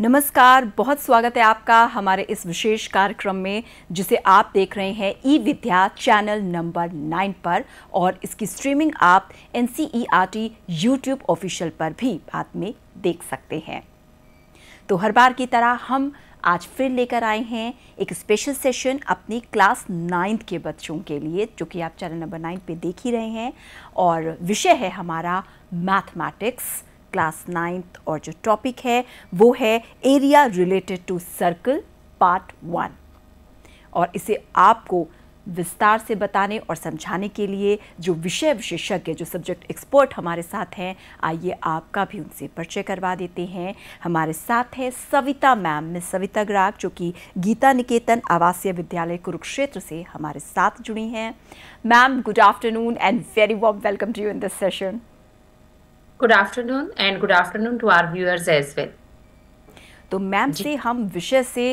नमस्कार बहुत स्वागत है आपका हमारे इस विशेष कार्यक्रम में जिसे आप देख रहे हैं E Vidya channel number nine पर और इसकी स्ट्रीमिंग आप N C E R T YouTube official पर भी बाद में देख सकते हैं तो हर बार की तरह हम आज फिर लेकर आए हैं एक स्पेशल सेशन अपनी क्लास नाइन्थ के बच्चों के लिए जो कि आप चैनल नंबर नाइन पे देख ही रहे हैं और विषय है हमारा मैथमेटिक्स क्लास नाइन्थ और जो टॉपिक है वो है area related to circle part one और इसे आपको विस्तार से बताने और समझाने के लिए जो विषय विशेषज्ञ जो सब्जेक्ट एक्सपर्ट हमारे साथ हैं आइए आपका भी उनसे परिचय करवा देते हैं हमारे साथ हैं सविता मैम मिस सविता ग्राग जो कि गीता निकेतन आवासीय विद्यालय कुरुक्षेत्र से हमारे साथ जुड़ी हैं ma'am good afternoon and very warm welcome to you in this session good afternoon and good afternoon to our viewers as well तो मैम से हम विषय से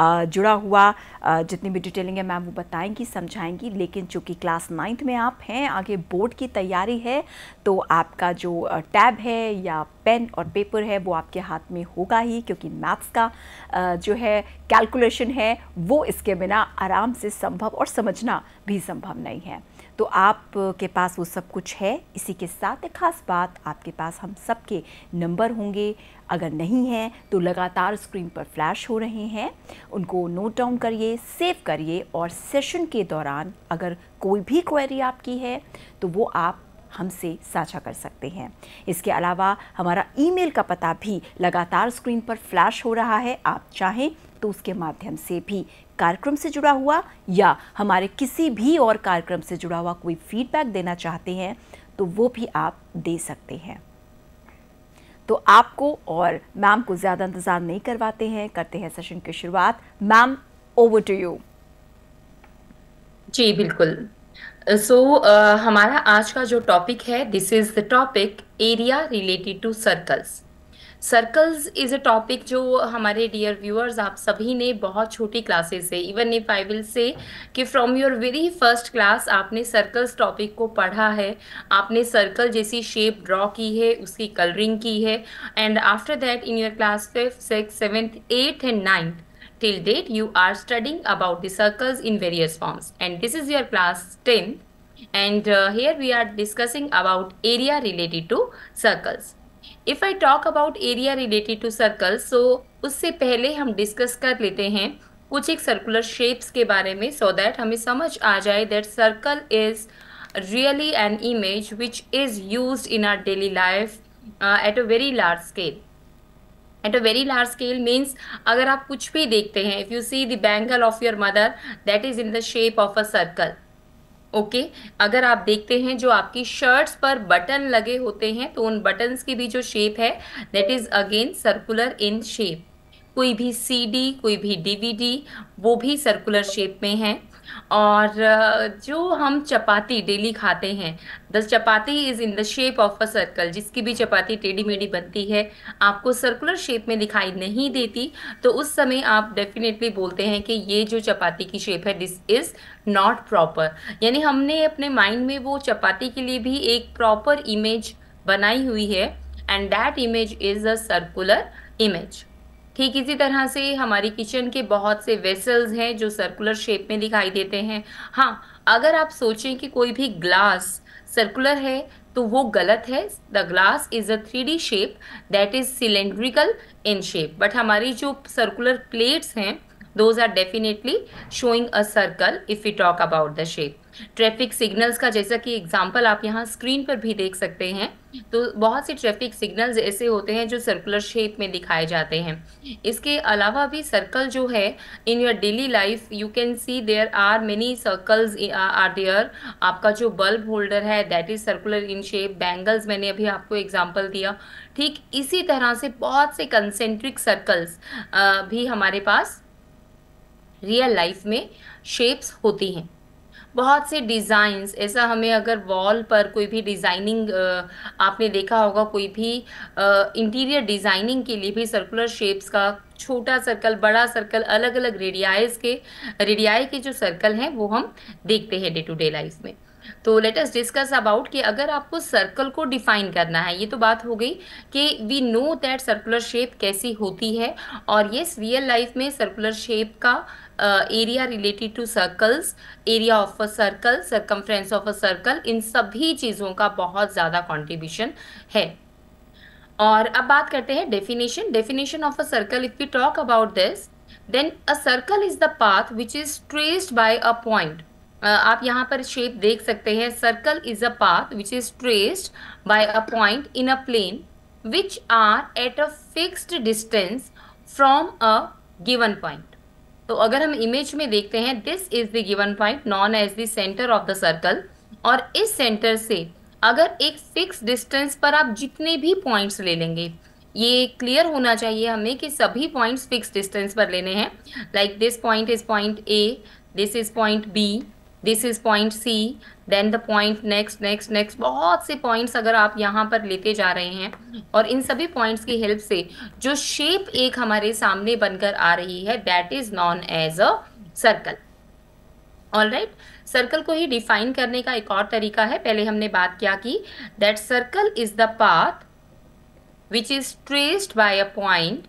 जुड़ा हुआ जितनी भी डिटेलिंग है मैम वो बताएंगी समझाएंगी लेकिन चूंकि क्लास नाइन्थ में आप हैं आगे बोर्ड की तैयारी है तो आपका जो टैब है या पेन और पेपर है वो आपके हाथ में होगा ही क्योंकि मैथ्स का जो है कैलकुलेशन है वो इसके बिना आराम से संभव और समझना भी संभव नहीं है तो आपके पास वो सब कुछ है इसी के साथ एक ख़ास बात आपके पास हम सबके नंबर होंगे अगर नहीं है तो लगातार स्क्रीन पर फ्लैश हो रहे हैं उनको नोट डाउन करिए सेव करिए और सेशन के दौरान अगर कोई भी क्वेरी आपकी है तो वो आप हमसे साझा कर सकते हैं इसके अलावा हमारा ईमेल का पता भी लगातार स्क्रीन पर फ्लैश हो रहा है आप चाहें तो उसके माध्यम से भी कार्यक्रम से जुड़ा हुआ या हमारे किसी भी और कार्यक्रम से जुड़ा हुआ कोई फीडबैक देना चाहते हैं तो वो भी आप दे सकते हैं तो आपको और मैम को ज़्यादा इंतज़ार नहीं करवाते हैं करते हैं सेशन की शुरुआत मैम ओवर टू यू जी बिल्कुल सो so, uh, हमारा आज का जो टॉपिक है this is the topic area related to circles circles is a topic जो हमारे डियर व्यूअर्स आप सभी ने बहुत छोटी क्लासेस से even if I will say that from your very first class आपने सर्कल्स टॉपिक को पढ़ा है आपने सर्कल जैसी शेप ड्रॉ की है उसकी कलरिंग की है and after that in your class fifth six seventh eighth and ninth till date you are studying about the circles in various forms and this is your class tenth and here we are discussing about area related to circles if I talk about area related to circle so उससे पहले हम discuss कर लेते हैं कुछ एक circular shapes के बारे में सो so दैट हमें समझ आ जाए that circle is really an image which is use in our daily life at a very large scale at a very large scale means अगर आप कुछ भी देखते हैं if you see the bangle of your mother that is in the shape of a circle okay okay, अगर आप देखते हैं जो आपकी शर्ट्स पर बटन लगे होते हैं तो उन बटन्स की भी जो शेप है that is again circular in shape कोई भी सीडी कोई भी डीवीडी वो भी सर्कुलर शेप में है और जो हम चपाती डेली खाते हैं the chapati is in the shape of a circle जिसकी भी चपाती टेढ़ी मेढ़ी बनती है आपको सर्कुलर शेप में दिखाई नहीं देती तो उस समय आप डेफिनेटली बोलते हैं कि ये जो चपाती की शेप है दिस इज़ नॉट प्रॉपर यानी हमने अपने माइंड में वो चपाती के लिए भी एक प्रॉपर इमेज बनाई हुई है and that image is a circular image ठीक इसी तरह से हमारी किचन के बहुत से वेसल्स हैं जो सर्कुलर शेप में दिखाई देते हैं हाँ अगर आप सोचें कि कोई भी ग्लास सर्कुलर है तो वो गलत है the glass is a three D shape that is cylindrical in shape but हमारी जो सर्कुलर प्लेट्स हैं those are definitely showing a circle if we talk about the shape traffic signals का जैसा कि एग्जाम्पल आप यहाँ स्क्रीन पर भी देख सकते हैं तो बहुत से ट्रैफिक सिग्नल्स ऐसे होते हैं जो सर्कुलर शेप में दिखाए जाते हैं इसके अलावा भी सर्कल जो है in your daily life you can see there are many circles are there आपका जो बल्ब होल्डर है that is circular in shape bangles मैंने अभी आपको एग्जाम्पल दिया ठीक इसी तरह से बहुत से कंसेंट्रिक सर्कल्स भी हमारे पास रियल लाइफ में शेप्स होती हैं बहुत से डिज़ाइंस ऐसा हमें अगर वॉल पर कोई भी डिज़ाइनिंग आपने देखा होगा कोई भी इंटीरियर डिज़ाइनिंग के लिए भी सर्कुलर शेप्स का छोटा सर्कल बड़ा सर्कल अलग अलग रेडियाइज के रेडियाई के जो सर्कल हैं वो हम देखते हैं डे टू डे लाइफ में तो लेट अस डिस्कस अबाउट कि अगर आपको सर्कल को डिफाइन करना है ये तो बात हो गई कि we know that circular shape कैसी होती है और ये रियल लाइफ में सर्कुलर शेप का uh, area related to circles area of a circle circumference of a circle इन सभी चीज़ों का बहुत ज़्यादा contribution है और अब बात करते हैं definition definition of a circle if we talk about this then a circle is the path which is traced by a point Uh, आप यहाँ पर शेप देख सकते हैं circle is a path which is traced by a point in a plane which are at a fixed distance from a given point तो अगर हम image में देखते हैं this is the given point known as the centre of the circle और इस centre से अगर एक फिक्स डिस्टेंस पर आप जितने भी पॉइंट्स ले लेंगे ये क्लियर होना चाहिए हमें कि सभी पॉइंट्स फिक्स डिस्टेंस पर लेने हैं like this point is point A this is point B this is point C then the point next next next बहुत से पॉइंट्स अगर आप यहाँ पर लेते जा रहे हैं और इन सभी पॉइंट्स की हेल्प से जो शेप एक हमारे सामने बनकर आ रही है that is known as a circle all right circle को ही डिफाइन करने का एक और तरीका है पहले हमने बात क्या की that circle is the path which is traced by a point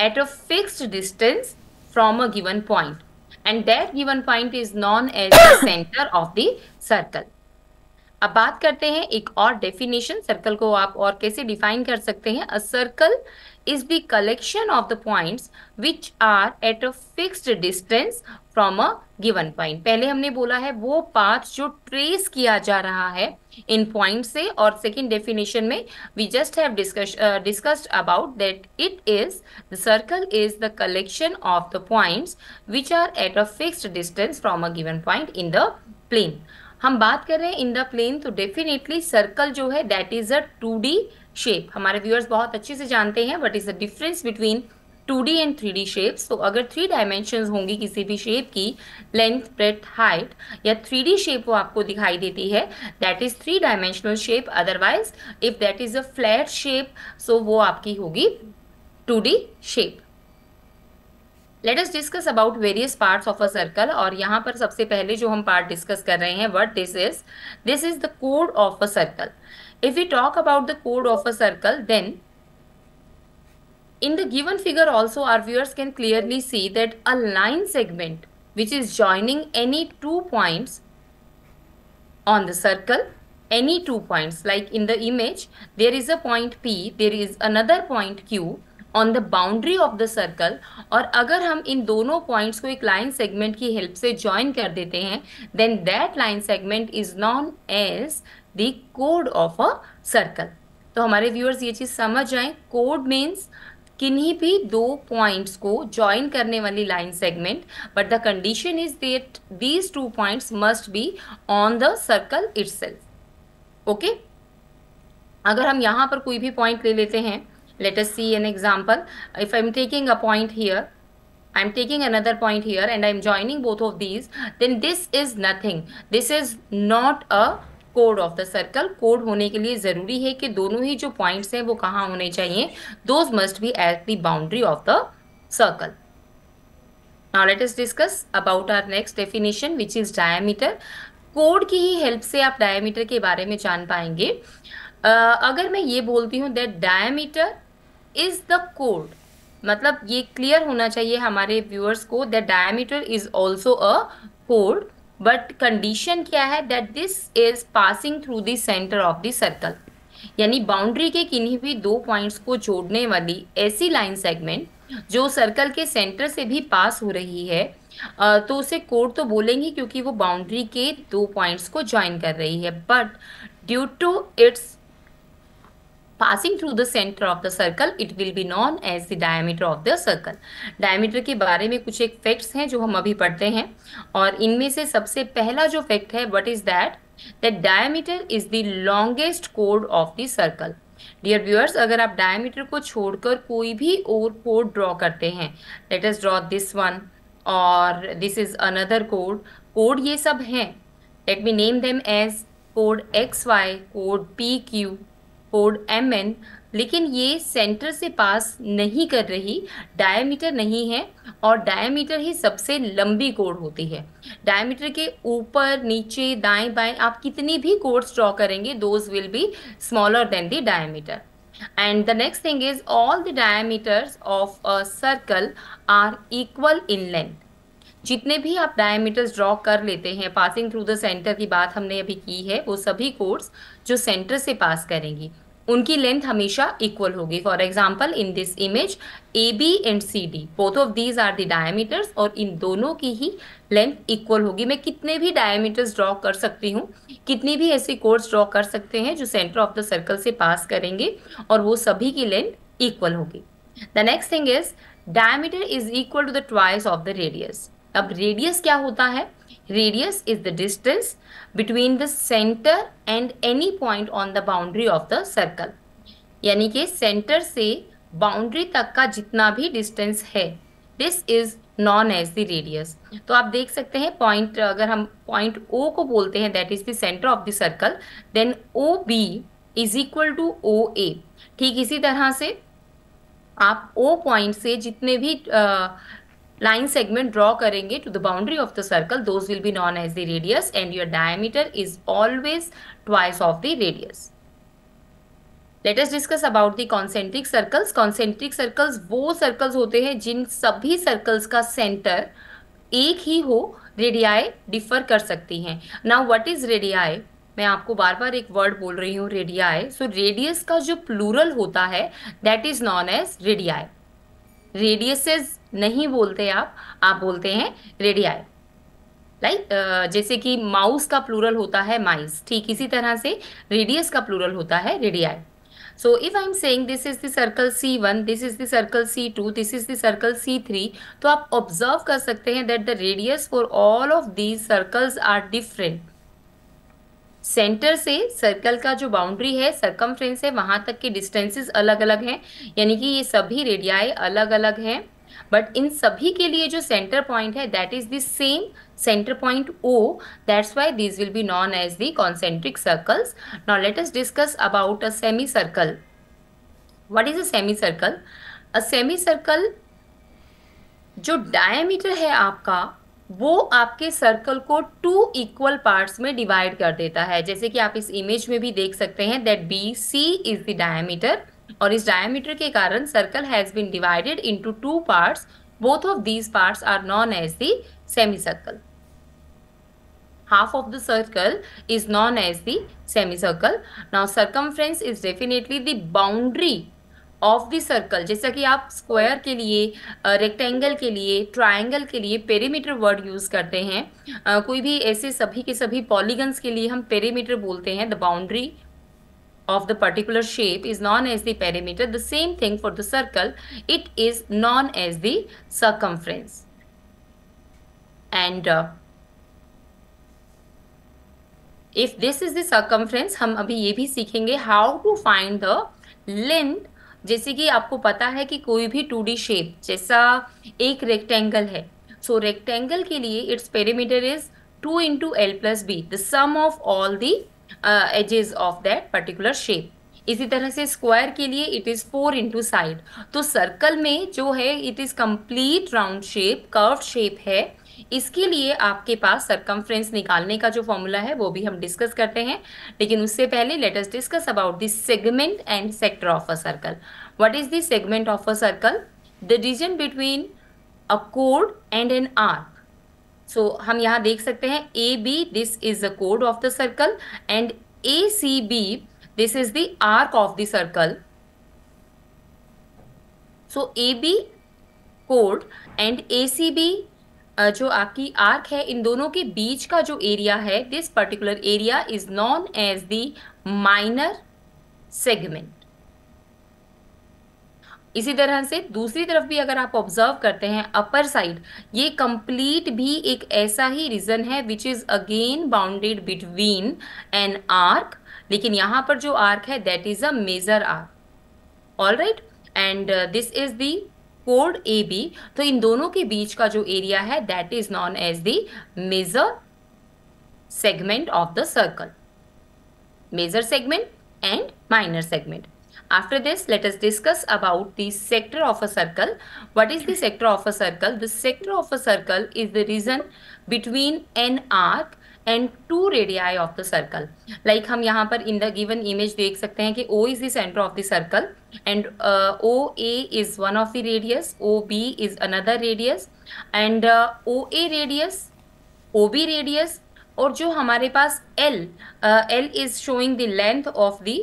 at a fixed distance from a given point and their given point is known as centre of the circle अब बात करते हैं एक और डेफिनेशन सर्कल को आप और कैसे डिफाइन कर सकते हैं a circle is the collection of the points which are at a fixed distance from a given point पहले हमने बोला है वो पाथ जो ट्रेस किया जा रहा है इन पॉइंट से और सेकेंड डेफिनेशन में we just have discussed about that it is the circle is the collection of the points which are at a fixed distance from a given point in the plane हम बात कर रहे हैं in the plane तो definitely circle जो है that is a two shape हमारे viewers बहुत अच्छे से जानते हैं what is the difference between two D and three D shapes तो अगर थ्री डायमेंशन होंगी किसी भी शेप की लेंथ ब्रेथ हाइट या थ्री डी शेप वो आपको दिखाई देती है that is three dimensional shape otherwise if that is a flat shape so वो आपकी होगी two D shape let us discuss about various parts of a circle और यहाँ पर सबसे पहले जो हम पार्ट डिस्कस कर रहे हैं what this is this is the code of a circle if you talk about the code of a circle then In the given figure also our viewers can clearly see that a line segment which is joining any two points on the circle any two points like in the image there is a point P there is another point Q on the boundary of the circle or agar hum in dono points ko ek line segment ki help se join kar dete hain then that line segment is known as the chord of a circle तो हमारे viewers ये चीज़ समझ आए code means किन्हीं भी दो points को join करने वाली line segment but the condition is that these two points must be on the circle it okay अगर हम यहां पर कोई भी पॉइंट ले लेते हैं let us C an example if I am taking a point here I am taking another point here and I am joining both of these then this is nothing this is not a code of the circle code होने के लिए ज़रूरी है कि दोनों ही जो points हैं वो कहाँ होने चाहिए those must be at the boundary of the circle now let us discuss about our next definition which is diameter कोड की ही हेल्प से आप डायमीटर के बारे में जान पाएंगे uh, अगर मैं ये बोलती हूँ दैट डायमीटर इज द कोड मतलब ये क्लियर होना चाहिए हमारे व्यूअर्स को that diameter is also a कोड बट कंडीशन क्या है that this is passing through the centre of the circle यानी बाउंड्री के किन्हीं भी दो पॉइंट्स को जोड़ने वाली ऐसी लाइन सेगमेंट जो सर्कल के सेंटर से भी पास हो रही है तो उसे कोड तो बोलेंगे क्योंकि वो बाउंड्री के दो पॉइंट्स को ज्वाइन कर रही है but due to its passing through the centre of the circle it will be known as the diameter of the circle diameter के बारे में कुछ एक फैक्ट्स हैं जो हम अभी पढ़ते हैं और इनमें से सबसे पहला जो फैक्ट है what is that that diameter is the longest कोड of the circle dear viewers अगर आप डायमीटर को छोड़कर कोई भी और कोड ड्रॉ करते हैं let us draw this one और this is another code code ये सब हैं let me name them as code x Y code P Q code M N लेकिन ये सेंटर से पास नहीं कर रही डायमीटर नहीं है और डायमीटर ही सबसे लंबी कोड होती है डायमीटर के ऊपर नीचे दाएं बाएं आप कितनी भी कोड्स ड्रॉ करेंगे those will be smaller than the diameter and the next thing is all the diameters of a circle are equal in length जितने भी आप डायमीटर्स ड्रॉ कर लेते हैं पासिंग थ्रू द सेंटर की बात हमने अभी की है वो सभी कोड्स जो सेंटर से पास करेंगी उनकी लेंथ हमेशा इक्वल होगी for example in this image A B and C D both of these are the diameters और इन दोनों की ही लेंथ इक्वल होगी मैं कितने भी डायमीटर्स ड्रॉ कर सकती हूँ कितनी भी ऐसे कोर्स ड्रॉ कर सकते हैं जो सेंटर ऑफ द सर्कल से पास करेंगे और वो सभी की लेंथ इक्वल होगी the next thing is diameter is equal to the twice of the radius अब रेडियस क्या होता है radius is the distance between the centre and any point on the boundary of the circle यानी कि centre से boundary तक का जितना भी डिस्टेंस है this is known as the radius तो आप देख सकते हैं पॉइंट अगर हम पॉइंट ओ को बोलते हैं that is the centre of the circle then O B is equal to O A ठीक इसी तरह से आप ओ पॉइंट से जितने भी uh, लाइन सेगमेंट ड्रॉ करेंगे to the boundary of the circle those will be known as the radius and your diameter is always twice of the radius let us discuss about the concentric circles concentric circles वो circles होते हैं जिन सभी circles का centre एक ही हो radii differ कर सकती हैं नाउ व्हाट इज रेडियाई मैं आपको बार बार एक वर्ड बोल रही हूँ रेडियाई सो रेडियस का जो प्लूरल होता है that is known as radii radiuses नहीं बोलते आप आप बोलते हैं रेडियाए लाइक like, uh, जैसे कि माउस का प्लूरल होता है माइस ठीक इसी तरह से रेडियस का प्लूरल होता है radii so if I am saying this is the circle C one this is the circle C two this is the circle C three तो आप ऑब्जर्व कर सकते हैं that the radius for all of these circles are different centre से circle का जो boundary है circum है वहां तक के डिस्टेंसेस अलग अलग हैं यानी कि ये सभी रेडियाए अलग अलग हैं बट इन सभी के लिए जो सेंटर पॉइंट है that is the same centre point O that's why this will be known as the concentric circles now let us discuss about a semi circle what is a semi circle a semi circle जो diameter है आपका वो आपके circle को two equal parts में divide कर देता है जैसे कि आप इस इमेज में भी देख सकते हैं that B C is the diameter और इस डायमीटर के कारण circle has been divided into two parts both of both of these parts are known as the semicircle half of the circle is known as the semicircle now circumference is definitely the boundary of the circle जैसा कि आप square के लिए rectangle के लिए triangle के लिए perimeter word use करते हैं कोई भी ऐसे सभी के सभी पॉलीगन्स के लिए हम पेरीमीटर बोलते हैं the boundary of the particular shape is known as the perimeter. The same thing for the circle, it is known as the circumference. And uh, if this is the circumference, hum abhi ye bhi sikhenge how to find the length. jaise ki aapko pata hai ki koi bhi 2D shape jaisa ek rectangle hai so, rectangle ke liye its perimeter is 2 into l plus b the sum of all the edges of that particular shape इसी तरह से square के लिए it is four into side तो circle में जो है it is complete round shape curve shape है इसके लिए आपके पास सर्कमफ्रेंस निकालने का जो फॉर्मूला है वो भी हम डिस्कस करते हैं लेकिन उससे पहले late us discuss about the segment and sector of a circle what is the segment of a circle the region between a code and N are so so, हम यहाँ देख सकते हैं A B this is the code of the circle and A C B this is the arc of the circle so A B code and A C B जो आपकी arc है इन दोनों के बीच का जो एरिया है this particular area is known as the minor segment इसी तरह से दूसरी तरफ भी अगर आप ऑब्जर्व करते हैं अपर साइड ये कंप्लीट भी एक ऐसा ही रीजन है which is again bounded between an arc लेकिन यहां पर जो आर्क है that is a major arc all right and this is the कोड ए बी तो इन दोनों के बीच का जो एरिया है that is known as the major segment of the circle major segment and minor segment After this, let us discuss about the sector of a circle. What is the sector of a circle? The sector of a circle is the region between an arc and two radii of the circle like हम यहाँ पर in the given image देख सकते हैं कि O is the centre of the circle and O A is one of the radius O B is another radius and O A radius O B radius और जो हमारे पास L L is showing the length of the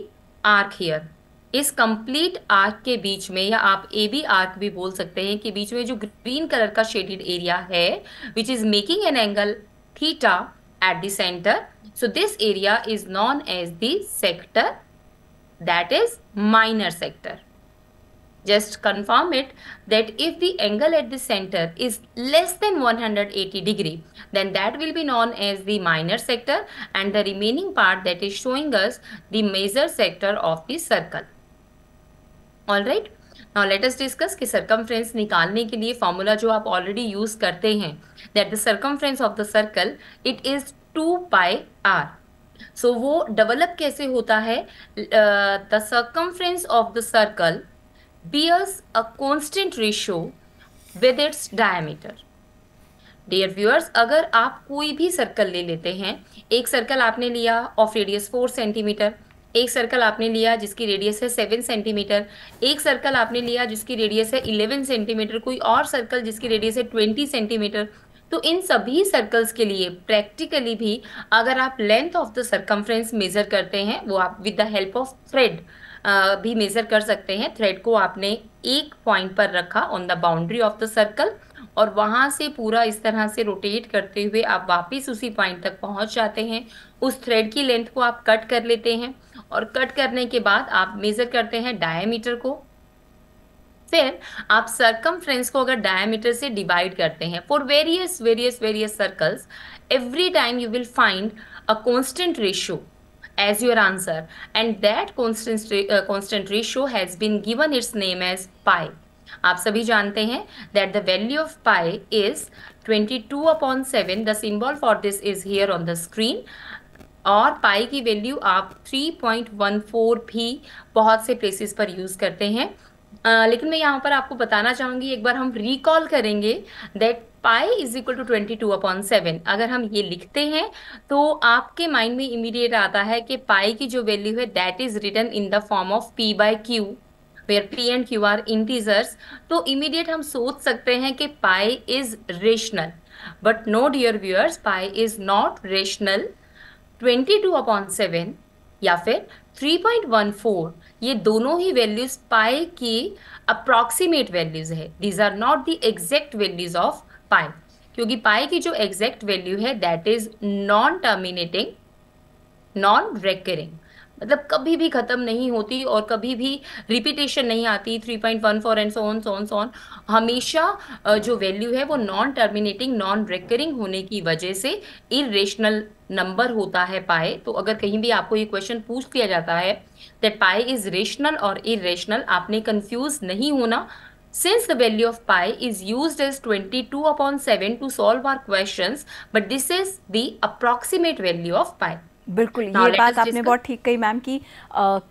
arc here इस complete arc के बीच में या आप ए बी आर्क भी बोल सकते हैं कि बीच में जो ग्रीन कलर का शेडेड एरिया है which is making an angle theta at the centre so this area is known as the sector that is minor sector just confirm it that if the angle at the centre is less than 180 degree then that will be known as the minor sector and the remaining part that is showing us the major sector of the circle all right now let us discuss कि circumference निकालने के लिए formula जो आप already use करते हैं that the circumference of the circle it is two pi are so वो develop कैसे होता है the circumference of the circle bears a constant ratio with its diameter dear viewers अगर आप कोई भी सर्कल ले लेते हैं एक सर्कल आपने लिया ऑफ रेडियस फोर सेंटीमीटर एक सर्कल आपने लिया जिसकी रेडियस है सेवन सेंटीमीटर एक सर्कल आपने लिया जिसकी रेडियस है इलेवन सेंटीमीटर कोई और सर्कल जिसकी रेडियस है ट्वेंटी सेंटीमीटर तो इन सभी सर्कल्स के लिए प्रैक्टिकली भी अगर आप length of the circumference measure करते हैं वो आप with the help of thread भी मेजर कर सकते हैं थ्रेड को आपने एक पॉइंट पर रखा on the boundary of the circle और वहाँ से पूरा इस तरह से रोटेट करते हुए आप वापस उसी पॉइंट तक पहुँच जाते हैं उस थ्रेड की लेंथ को आप कट कर लेते हैं और कट करने के बाद आप मेजर करते हैं डायमीटर को फिर आप सर्कम को अगर डायमीटर से डिवाइड करते हैं for various various various circles every time you will find a constant ratio as your answer and that constant ratio has been given its name as pi आप सभी जानते हैं that the value of pi is 22 upon seven the symbol for this is here on the screen और pi की value आप 3.14 भी बहुत से प्लेसेस पर यूज़ करते हैं आ, लेकिन मैं यहाँ पर आपको बताना चाहूँगी एक बार हम रिकॉल करेंगे that pi is equal to twenty two upon seven अगर हम ये लिखते हैं तो आपके माइंड में इमीडिएट आता है कि पाई की जो वैल्यू है that is return in the form of p by q where p and q are integers तो इमीडिएट हम सोच सकते हैं कि pi is rational but no dear viewers pi is not rational twenty two upon seven या फिर three point one four ये दोनों ही वैल्यूज पाए की अप्रॉक्सीमेट वैल्यूज है these are not the exact values of pi क्योंकि pi की जो exact value है that is non terminating non recurring मतलब कभी भी ख़त्म नहीं होती और कभी भी रिपीटेशन नहीं आती 3.14 and so on so on so on हमेशा जो वैल्यू है वो नॉन टर्मिनेटिंग नॉन रेकरिंग होने की वजह से इरेशनल नंबर होता है पाए तो अगर कहीं भी आपको ये क्वेश्चन पूछ लिया जाता है दैट पाए इज रेशनल और इरेशनल आपने कंफ्यूज नहीं होना since the value of pi is use as twenty two upon seven to solve our question but this is the approximate value of pi बिल्कुल ये बात आपने बहुत ठीक कही मैम कि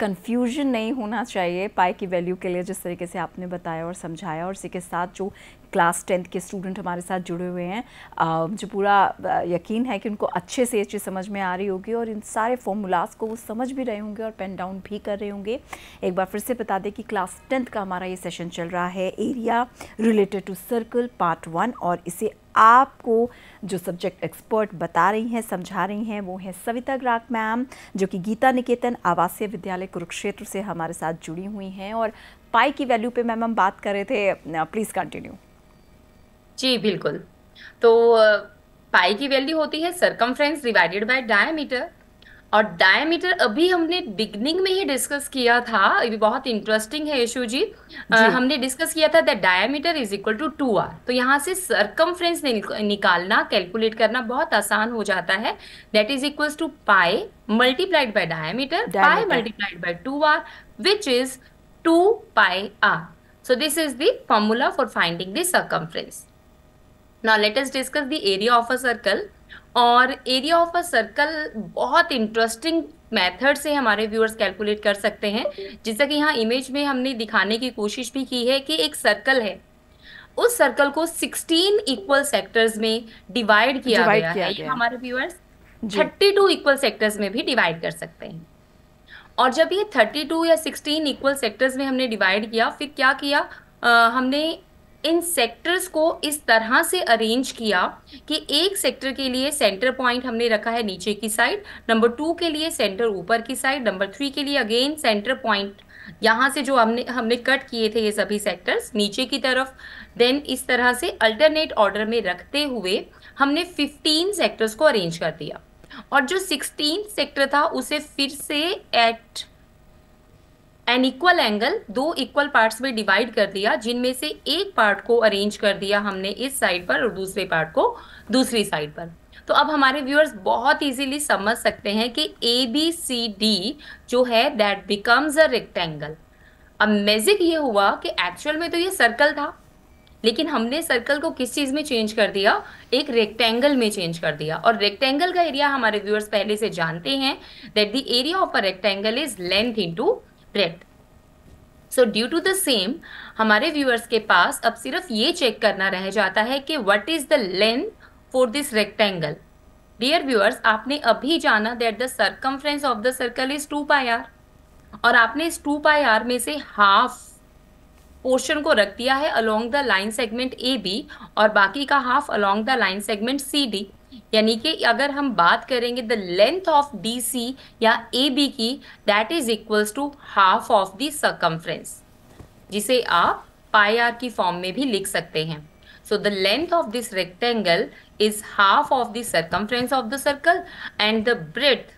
कंफ्यूजन नहीं होना चाहिए पाए की वैल्यू के लिए जिस तरीके से आपने बताया और समझाया और इसी के साथ जो क्लास टेंथ के स्टूडेंट हमारे साथ जुड़े हुए हैं मुझे पूरा यकीन है कि उनको अच्छे से अच्छी समझ में आ रही होगी और इन सारे फॉर्मूलाज को वो समझ भी रहे होंगे और पेन डाउन भी कर रहे होंगे एक बार फिर से बता दें कि क्लास टेंथ का हमारा ये सेशन चल रहा है area related to circle part one और इसे आपको जो सब्जेक्ट एक्सपर्ट बता रही हैं समझा रही हैं वो हैं सविता ग्राक मैम जो कि गीता निकेतन आवासीय विद्यालय कुरुक्षेत्र से हमारे साथ जुड़ी हुई हैं और पाई की वैल्यू पे मैम हम बात कर रहे थे प्लीज़ कंटिन्यू जी बिल्कुल तो पाई की वैल्यू होती है सरकमफ्रेंस डिवाइडेड बाय डायमीटर और डायमीटर अभी हमने बिगनिंग में ही डिस्कस किया था ये बहुत इंटरेस्टिंग है यशु जी, जी. आ, हमने डिस्कस किया था that diameter is equal to two r तो यहाँ से सरकमफ्रेंस निकालना कैलकुलेट करना बहुत आसान हो जाता है that is equal to pi multiplied by diameter pi multiplied by two r which is two pi are so this is the formula for finding the circumference Now let us discuss the area of a circle और area of a circle बहुत interesting method से हमारे viewers calculate कर सकते हैं जैसा कि यहाँ इमेज में हमने दिखाने की कोशिश भी की है कि एक सर्कल है उस सर्कल को 16 इक्वल सेक्टर्स में डिवाइड किया गया किया है गया। हमारे व्यूअर्स 32 इक्वल सेक्टर्स में भी डिवाइड कर सकते हैं और जब ये 32 या 16 इक्वल सेक्टर्स में हमने डिवाइड किया फिर क्या किया आ, हमने इन सेक्टर्स को इस तरह से अरेंज किया कि एक सेक्टर के लिए सेंटर पॉइंट हमने रखा है नीचे की साइड नंबर टू के लिए सेंटर ऊपर की साइड नंबर थ्री के लिए अगेन सेंटर पॉइंट यहाँ से जो हमने हमने कट किए थे ये सभी सेक्टर्स नीचे की तरफ देन इस तरह से अल्टरनेट ऑर्डर में रखते हुए हमने 15 सेक्टर्स को अरेंज कर दिया और जो 16 सेक्टर था उसे फिर से एट एन इक्वल एंगल दो इक्वल पार्ट्स में डिवाइड कर दिया जिनमें से एक पार्ट को अरेंज कर दिया हमने इस साइड पर और दूसरे पार्ट को दूसरी साइड पर तो अब हमारे व्यूअर्स बहुत इजीली समझ सकते हैं कि ए बी सी डी जो है दैट बिकम्स अ रेक्टेंगल अब मैजिक ये हुआ कि एक्चुअल में तो ये सर्कल था लेकिन हमने सर्कल को किस चीज़ में चेंज कर दिया एक रेक्टेंगल में चेंज कर दिया और रेक्टेंगल का एरिया हमारे व्यूअर्स पहले से जानते हैं that the area of a rectangle is length into breadth so due to the same हमारे व्यूअर्स के पास अब सिर्फ ये चेक करना रह जाता है कि what is the length for this rectangle dear viewers आपने अभी जाना that the circumference of the circle is two pi r और आपने इस टू पाई आर में से हाफ पोर्शन को रख दिया है along the line segment A B और बाकी का half along the line segment C D यानी कि अगर हम बात करेंगे the length of D C या ए बी की that is equals to half of the circumference जिसे आप पाई आर की फॉर्म में भी लिख सकते हैं so the length of this rectangle is half of the circumference of the circle and the breath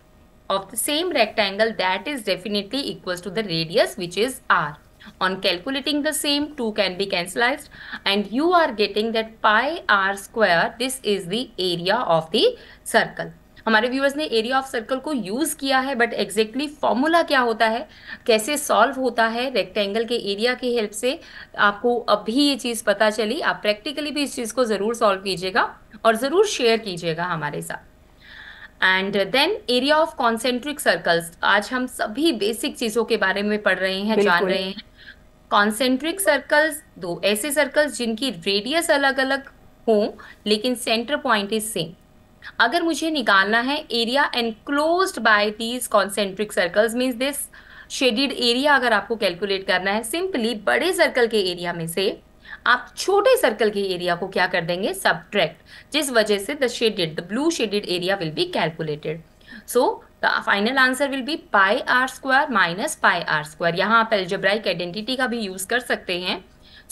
of the same rectangle that is definitely equals to the radius which is r On calculating the same, two can be cancelled and you are getting that pi r square, this is the area of the circle. हमारे viewers ने area of circle को use किया है but exactly formula क्या होता है कैसे solve होता है रेक्टेंगल के एरिया की हेल्प से आपको अभी ये चीज़ पता चली आप प्रैक्टिकली भी इस चीज़ को ज़रूर सॉल्व कीजिएगा और ज़रूर शेयर कीजिएगा हमारे साथ and then area of concentric circles आज हम सभी बेसिक चीज़ों के बारे में पढ़ रहे हैं जान रहे हैं कॉन्सेंट्रिक सर्कल्स दो ऐसे सर्कल्स जिनकी रेडियस अलग अलग हों लेकिन सेंटर पॉइंट इज सेम अगर मुझे निकालना है area enclose by these concentric circles means this shaded area अगर आपको कैलकुलेट करना है सिंपली बड़े सर्कल के एरिया में से आप छोटे सर्कल के एरिया को क्या कर देंगे सब जिस वजह से the shaded the blue shaded area will be calculated so the final answer will be pi r square minus pi r square यहाँ आप एल्जेब्राइक आइडेंटिटी का भी यूज कर सकते हैं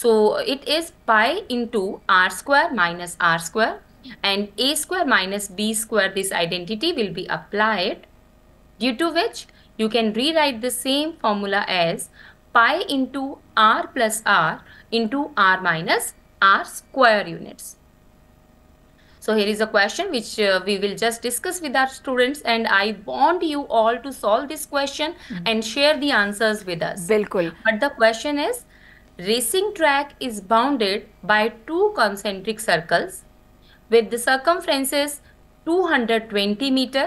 so it is pi into r square minus r square and a square minus b square this identity will be applied due to which you can rewrite the same formula as pi into r plus r into r minus r square units So here is a question which uh, we will just discuss with our students and I want you all to solve this question mm -hmm. and share the answers with us. Bilkul. But the question is racing track is bounded by two concentric circles with the circumferences 220 meter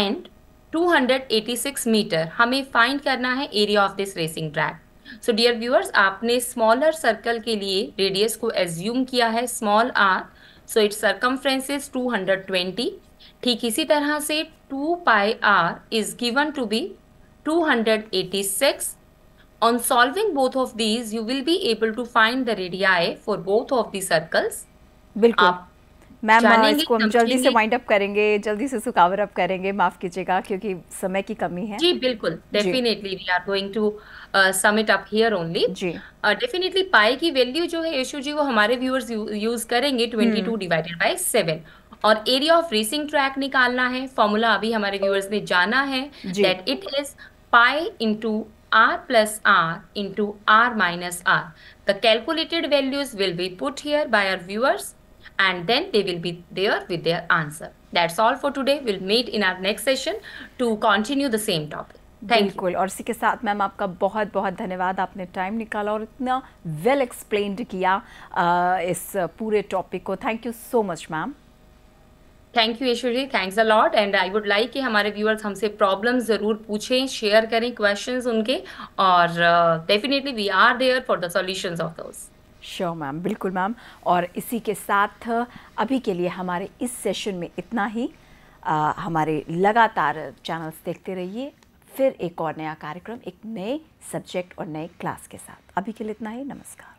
and 286 meter. हमें find करना है area of this racing track. So dear viewers, आपने smaller circle के लिए radius को assume किया है small r. So its circumference is two hundred twenty ठीक इसी तरह से two pi r is given to be two hundred eighty six on solving both of these you will be able to find the radii for both of the circles बिल्कुल आप ma'am इसको हम जल्दी से वाइंड अप करेंगे जल्दी से इसको कवर अप करेंगे माफ कीजिएगा क्योंकि समय की कमी है जी बिल्कुल definitely we are going to sum it up here only जी डेफिनेटली uh, पाई uh, की वैल्यू जो है यशु जी वो हमारे व्यूअर्स यूज करेंगे twenty two divided by seven और एरिया ऑफ रेसिंग ट्रैक निकालना है फॉर्मूला अभी हमारे व्यूअर्स ने जाना है that it is pi into r plus r into r minus r the calculated values will be put here by our viewers and then they will be there with their answer. That's all for today. We'll meet in our next session to continue the same topic. बिल्कुल और इसी के साथ ma'am आपका बहुत बहुत धन्यवाद आपने टाइम निकाला और इतना वेल एक्सप्लेन्ड किया इस पूरे टॉपिक को thank you so much ma'am thank you Ishwar ji thanks a lot and I would like कि हमारे व्यूअर्स हमसे प्रॉब्लम ज़रूर पूछें शेयर करें क्वेश्चंस उनके और definitely we are there for the solutions of doubts sure ma'am बिल्कुल मैम और इसी के साथ अभी के लिए हमारे इस सेशन में इतना ही आ, हमारे लगातार चैनल्स देखते रहिए फिर एक और नया कार्यक्रम एक नए सब्जेक्ट और नए क्लास के साथ अभी के लिए इतना ही नमस्कार